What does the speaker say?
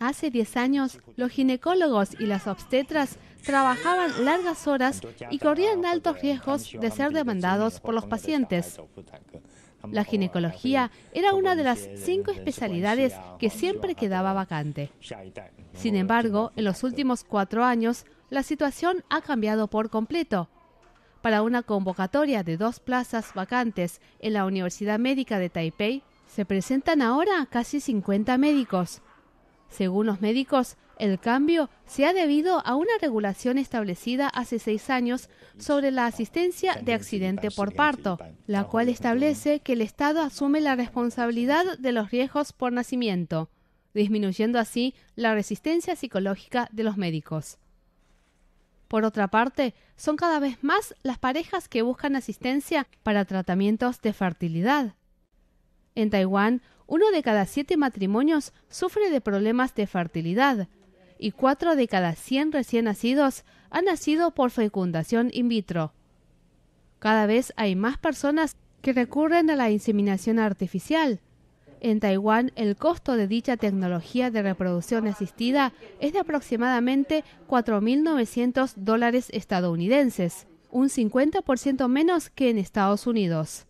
Hace 10 años, los ginecólogos y las obstetras trabajaban largas horas y corrían altos riesgos de ser demandados por los pacientes. La ginecología era una de las cinco especialidades que siempre quedaba vacante. Sin embargo, en los últimos cuatro años, la situación ha cambiado por completo. Para una convocatoria de dos plazas vacantes en la Universidad Médica de Taipei, se presentan ahora casi 50 médicos. Según los médicos, el cambio se ha debido a una regulación establecida hace seis años sobre la asistencia de accidente por parto, la cual establece que el Estado asume la responsabilidad de los riesgos por nacimiento, disminuyendo así la resistencia psicológica de los médicos. Por otra parte, son cada vez más las parejas que buscan asistencia para tratamientos de fertilidad. En Taiwán, uno de cada siete matrimonios sufre de problemas de fertilidad y cuatro de cada cien recién nacidos han nacido por fecundación in vitro. Cada vez hay más personas que recurren a la inseminación artificial. En Taiwán, el costo de dicha tecnología de reproducción asistida es de aproximadamente 4.900 dólares estadounidenses, un 50% menos que en Estados Unidos.